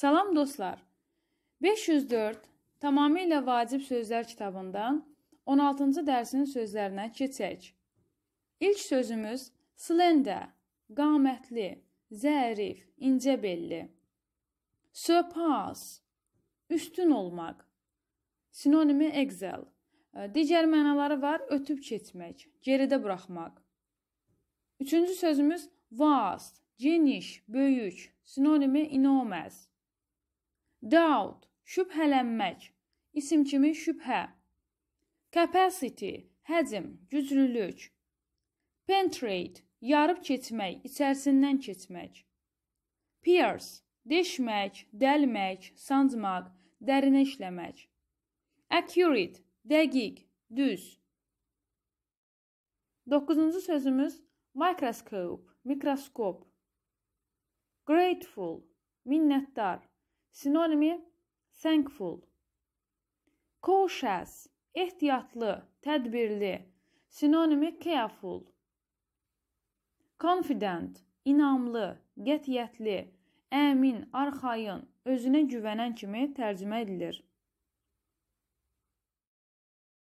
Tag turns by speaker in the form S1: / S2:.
S1: Salam dostlar. 504 tamamilə vacib sözlər kitabından 16-cı dərsin sözlərinə keçək. İlk sözümüz slender, qamətli, zərif, incə belli. Surpass, üstün olmaq. Sinonimi excel. Digər mənaları var: ötüb keçmək, geridə buraxmaq. Üçüncü sözümüz vast, geniş, böyük. Sinonimi enormous. Doubt, şübhələnmək. İsim kimi şübhə. Capacity, həcm, güclülük. Penetrate, yarıb keçmək, içərisindən keçmək. Pierce, deşmək, dəlmək, sancmaq, dərinə işləmək. Accurate, dəqiq, düz. 9-cu sözümüz microscope, mikroskop. Grateful, minnətdar. Sinonimi thankful. Cautious, ehtiyatlı, tədbirli. Sinonimi careful. Confident, inamlı, qətiyyətli, əmin, arxayın, özünə güvənən kimi tərcümə edilir.